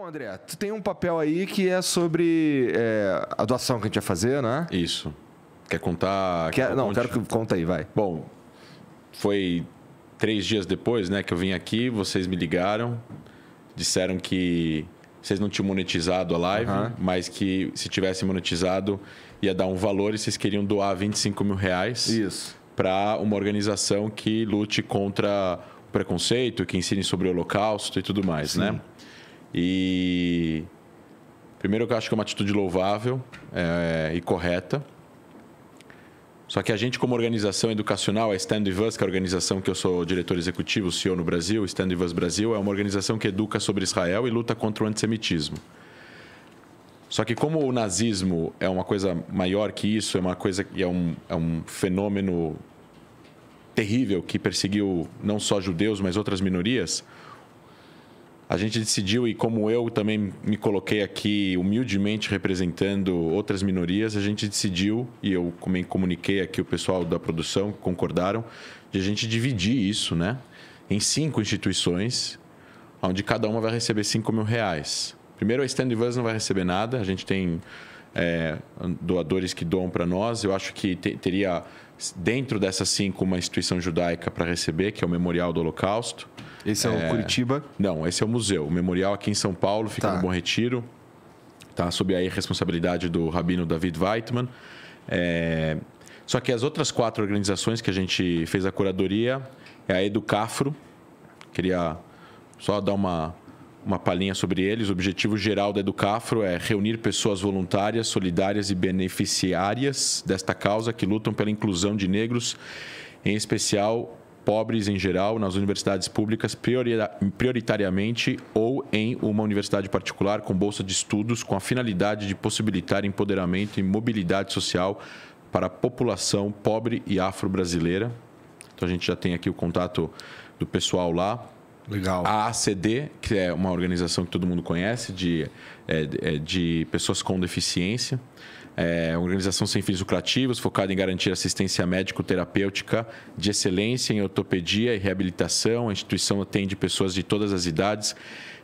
Bom, André, tu tem um papel aí que é sobre é, a doação que a gente ia fazer, né? Isso. Quer contar? Quer, não, quero que conta aí, vai. Bom, foi três dias depois, né, que eu vim aqui, vocês me ligaram, disseram que vocês não tinham monetizado a live, uhum. mas que se tivesse monetizado ia dar um valor e vocês queriam doar 25 mil reais. Isso. Para uma organização que lute contra o preconceito, que ensine sobre o Holocausto e tudo mais, né? Sim. né? E primeiro eu acho que é uma atitude louvável é, e correta. Só que a gente, como organização educacional, a Stand With Us, que é a organização que eu sou diretor executivo, CEO no Brasil, Stand With Us Brasil, é uma organização que educa sobre Israel e luta contra o antissemitismo. Só que como o nazismo é uma coisa maior que isso, é uma coisa que é um, é um fenômeno terrível que perseguiu não só judeus, mas outras minorias, a gente decidiu, e como eu também me coloquei aqui humildemente representando outras minorias, a gente decidiu, e eu também comuniquei aqui o pessoal da produção, que concordaram, de a gente dividir isso né, em cinco instituições, onde cada uma vai receber 5 mil reais. Primeiro, a Stand With não vai receber nada, a gente tem é, doadores que doam para nós, eu acho que te, teria dentro dessas cinco uma instituição judaica para receber, que é o Memorial do Holocausto. Esse é, é, o Curitiba? Não, esse é o museu. O memorial aqui em São Paulo, fica tá. no Bom Retiro. Tá sob a responsabilidade do Rabino David Weitman. É... Só que as outras quatro organizações que a gente fez a curadoria é a Educafro. Queria só dar uma, uma palhinha sobre eles. O objetivo geral da Educafro é reunir pessoas voluntárias, solidárias e beneficiárias desta causa que lutam pela inclusão de negros, em especial pobres em geral nas universidades públicas, prioritariamente ou em uma universidade particular com bolsa de estudos, com a finalidade de possibilitar empoderamento e mobilidade social para a população pobre e afro-brasileira. Então a gente já tem aqui o contato do pessoal lá. Legal. A ACD, que é uma organização que todo mundo conhece, de, é, é, de pessoas com deficiência. É uma organização sem fins lucrativos, focada em garantir assistência médico-terapêutica de excelência em ortopedia e reabilitação. A instituição atende pessoas de todas as idades,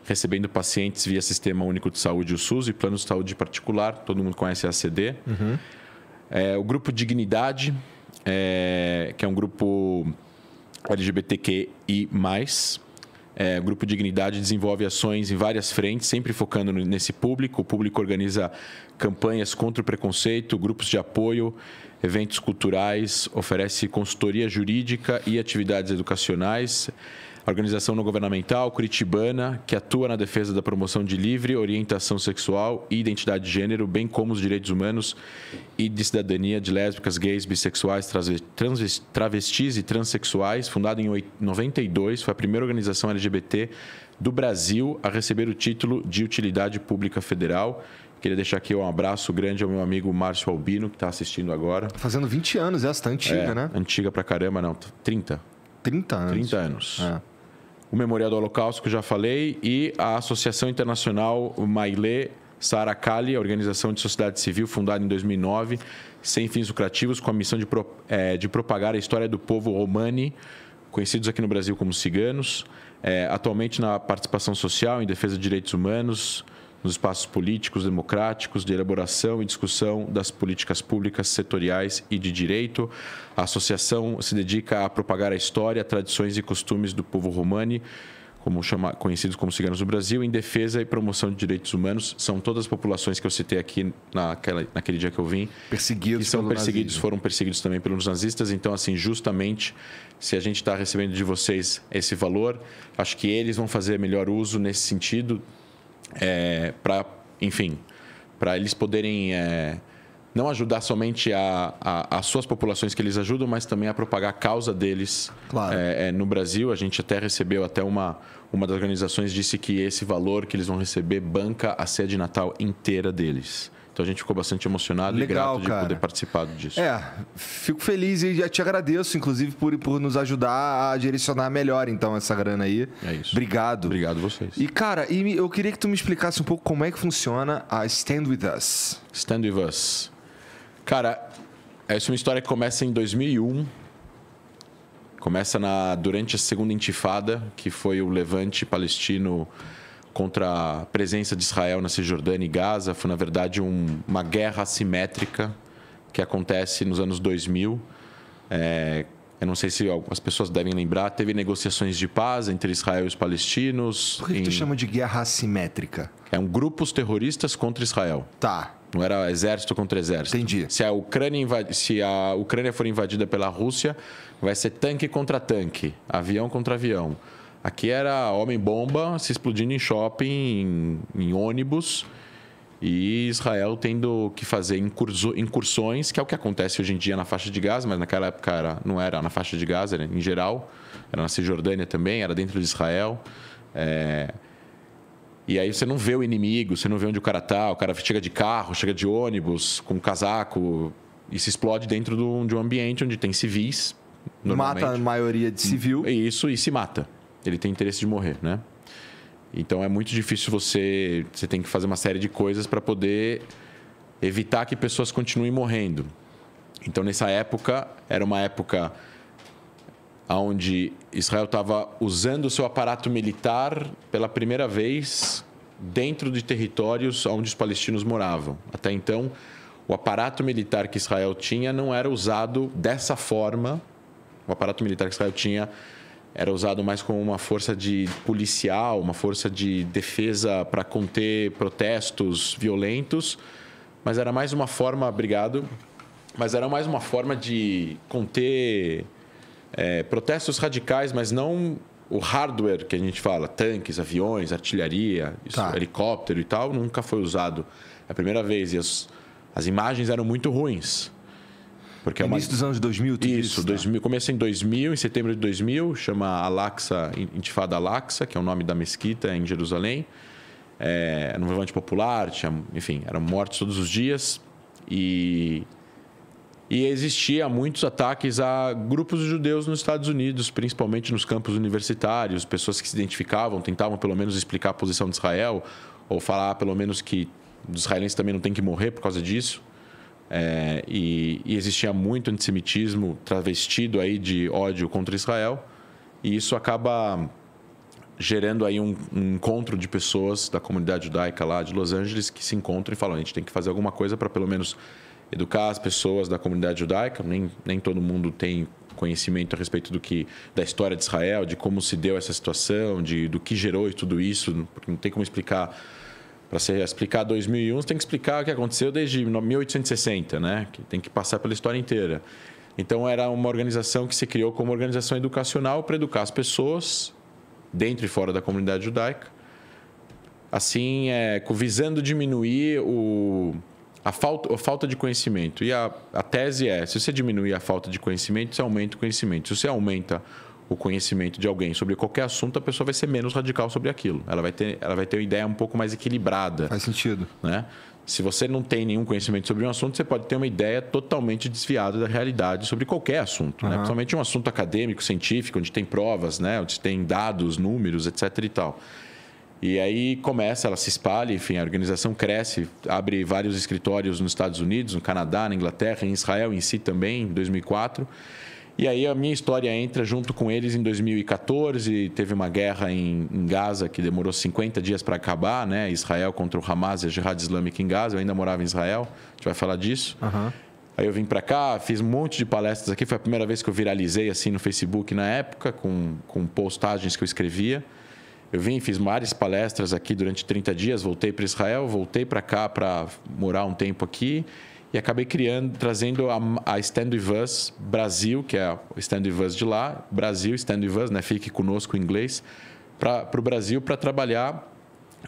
recebendo pacientes via Sistema Único de Saúde, o SUS, e plano de saúde particular. Todo mundo conhece a ACD. Uhum. É, o grupo Dignidade, é, que é um grupo LGBTQI+, é, o Grupo Dignidade desenvolve ações em várias frentes, sempre focando nesse público. O público organiza campanhas contra o preconceito, grupos de apoio, eventos culturais, oferece consultoria jurídica e atividades educacionais organização não governamental curitibana que atua na defesa da promoção de livre orientação sexual e identidade de gênero, bem como os direitos humanos e de cidadania de lésbicas, gays, bissexuais, travestis e transexuais, fundada em 92, foi a primeira organização LGBT do Brasil a receber o título de utilidade pública federal. Queria deixar aqui um abraço grande ao meu amigo Márcio Albino, que está assistindo agora. Tá fazendo 20 anos, essa tá antiga, é, né? Antiga pra caramba, não. 30. 30 anos. 30 anos. É o Memorial do Holocausto, que eu já falei, e a Associação Internacional Maile Sarakali, organização de sociedade civil fundada em 2009, sem fins lucrativos, com a missão de, pro, é, de propagar a história do povo romani, conhecidos aqui no Brasil como ciganos, é, atualmente na participação social, em defesa de direitos humanos, nos espaços políticos, democráticos, de elaboração e discussão das políticas públicas, setoriais e de direito. A associação se dedica a propagar a história, tradições e costumes do povo romani, como chama, conhecidos como ciganos do Brasil, em defesa e promoção de direitos humanos. São todas as populações que eu citei aqui naquela, naquele dia que eu vim. Perseguidos. Que são perseguidos, nazismo. foram perseguidos também pelos nazistas. Então, assim, justamente, se a gente está recebendo de vocês esse valor, acho que eles vão fazer melhor uso nesse sentido é, para, enfim, para eles poderem é, não ajudar somente a, a, as suas populações que eles ajudam, mas também a propagar a causa deles claro. É, é, no Brasil. A gente até recebeu até uma uma das organizações disse que esse valor que eles vão receber banca a sede natal inteira deles. Então a gente ficou bastante emocionado Legal, e grato cara. de poder participar disso. É, fico feliz e já te agradeço, inclusive, por, por nos ajudar a direcionar melhor, então, essa grana aí. É isso. Obrigado. Obrigado vocês. E, cara, e eu queria que tu me explicasse um pouco como é que funciona a Stand With Us. Stand With Us. Cara, essa é uma história que começa em 2001. Começa na, durante a Segunda Intifada, que foi o levante palestino contra a presença de Israel na Cisjordânia e Gaza foi, na verdade, um, uma guerra assimétrica que acontece nos anos 2000. É, eu não sei se as pessoas devem lembrar, teve negociações de paz entre Israel e os palestinos. Por que, em... que tu chama de guerra assimétrica? É um grupos terroristas contra Israel. Tá. Não era exército contra exército. Entendi. Se a Ucrânia, invad... se a Ucrânia for invadida pela Rússia, vai ser tanque contra tanque, avião contra avião. Aqui era homem-bomba se explodindo em shopping, em, em, ônibus. E Israel tendo que fazer incursões, que é o que acontece hoje em dia na faixa de Gaza, mas naquela época era, não era na faixa de Gaza, era em geral. Era na Cisjordânia também, era dentro de Israel. É... E aí você não vê o inimigo, você não vê onde o cara tá. O cara chega de carro, chega de ônibus, com um casaco, e se explode dentro de um ambiente onde tem civis. Mata a maioria de civil. Isso, e se mata ele tem interesse de morrer, né? Então é muito difícil você. Você tem que fazer uma série de coisas para poder evitar que pessoas continuem morrendo. Então nessa época, era uma época onde Israel estava usando o seu aparato militar pela primeira vez dentro de territórios onde os palestinos moravam. Até então, o aparato militar que Israel tinha não era usado dessa forma. O aparato militar que Israel tinha era usado mais como uma força de policial, uma força de defesa para conter protestos violentos, mas era mais uma forma, obrigado, mas era mais uma forma de conter é, protestos radicais, mas não o hardware que a gente fala, tanques, aviões, artilharia, isso, tá. helicóptero e tal, nunca foi usado. É a primeira vez e as, as imagens eram muito ruins. Porque Início é uma... dos anos 2000, tu Isso, disse, 2000, tá? começa em 2000, em setembro de 2000, chama al Intifada Alaxa que é o nome da mesquita em Jerusalém. É, era um levante popular, tinha, enfim, eram mortos todos os dias e e existia muitos ataques a grupos judeus nos Estados Unidos, principalmente nos campos universitários, pessoas que se identificavam, tentavam pelo menos explicar a posição de Israel ou falar pelo menos que os israelenses também não têm que morrer por causa disso. É, e, e, existia muito antissemitismo travestido aí de ódio contra Israel e isso acaba gerando aí um, um, encontro de pessoas da comunidade judaica lá de Los Angeles que se encontram e falam a gente tem que fazer alguma coisa para pelo menos educar as pessoas da comunidade judaica nem, nem todo mundo tem conhecimento a respeito do que da história de Israel de como se deu essa situação de do que gerou tudo isso porque não tem como explicar para explicar 2001, você tem que explicar o que aconteceu desde 1860, né? Que tem que passar pela história inteira. Então, era uma organização que se criou como organização educacional para educar as pessoas, dentro e fora da comunidade judaica, assim, é, visando diminuir o, a, falta, a falta de conhecimento. E a, a tese é: se você diminuir a falta de conhecimento, você aumenta o conhecimento. Se você aumenta o conhecimento de alguém sobre qualquer assunto, a pessoa vai ser menos radical sobre aquilo. Ela vai ter, ela vai ter uma ideia um pouco mais equilibrada. Faz sentido. Né? Se você não tem nenhum conhecimento sobre um assunto, você pode ter uma ideia totalmente desviada da realidade sobre qualquer assunto, uhum. né? principalmente um assunto acadêmico, científico, onde tem provas, né? onde tem dados, números, etc. e tal. E aí começa, ela se espalha, enfim, a organização cresce, abre vários escritórios nos Estados Unidos, no Canadá, na Inglaterra, em Israel em si também, em 2004. E aí a minha história entra junto com eles em 2014. Teve uma guerra em, em Gaza que demorou 50 dias para acabar, né? Israel contra o Hamas e a Jihad Islâmica em Gaza. Eu ainda morava em Israel, a gente vai falar disso. Uhum. Aí eu vim para cá, fiz um monte de palestras aqui. Foi a primeira vez que eu viralizei assim no Facebook na época, com, com postagens que eu escrevia. Eu vim, fiz várias palestras aqui durante 30 dias, voltei para Israel, voltei para cá para morar um tempo aqui e acabei criando, trazendo a, a Stand With Us Brasil, que é a Stand With Us de lá, Brasil Stand With Us, né? Fique conosco em inglês, para o Brasil para trabalhar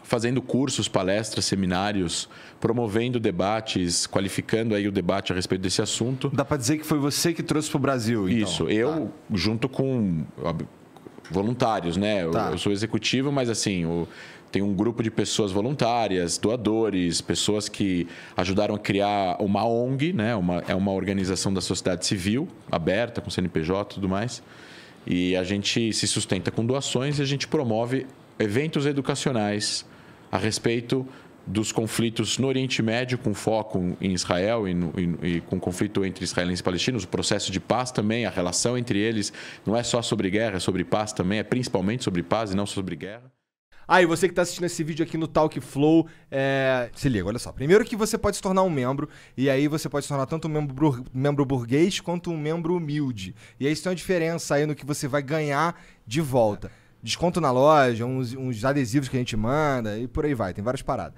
fazendo cursos, palestras, seminários, promovendo debates, qualificando aí o debate a respeito desse assunto. Dá para dizer que foi você que trouxe para o Brasil, então. Isso, eu tá. junto com voluntários, né? Tá. Eu, eu, sou executivo, mas assim, o, tem um grupo de pessoas voluntárias, doadores, pessoas que ajudaram a criar uma ONG, né? uma, é uma organização da sociedade civil, aberta, com CNPJ e tudo mais. E a gente se sustenta com doações e a gente promove eventos educacionais a respeito dos conflitos no Oriente Médio, com foco em Israel e, no, e, e, com conflito entre israelenses e palestinos, o processo de paz também, a relação entre eles não é só sobre guerra, é sobre paz também, é principalmente sobre paz e não sobre guerra. Ah, você que está assistindo esse vídeo aqui no Talk Flow, é... se liga, olha só. Primeiro que você pode se tornar um membro, e aí você pode se tornar tanto um membro, bur... membro burguês quanto um membro humilde. E aí isso tem uma diferença aí no que você vai ganhar de volta. Desconto na loja, uns, uns adesivos que a gente manda e por aí vai, tem várias paradas.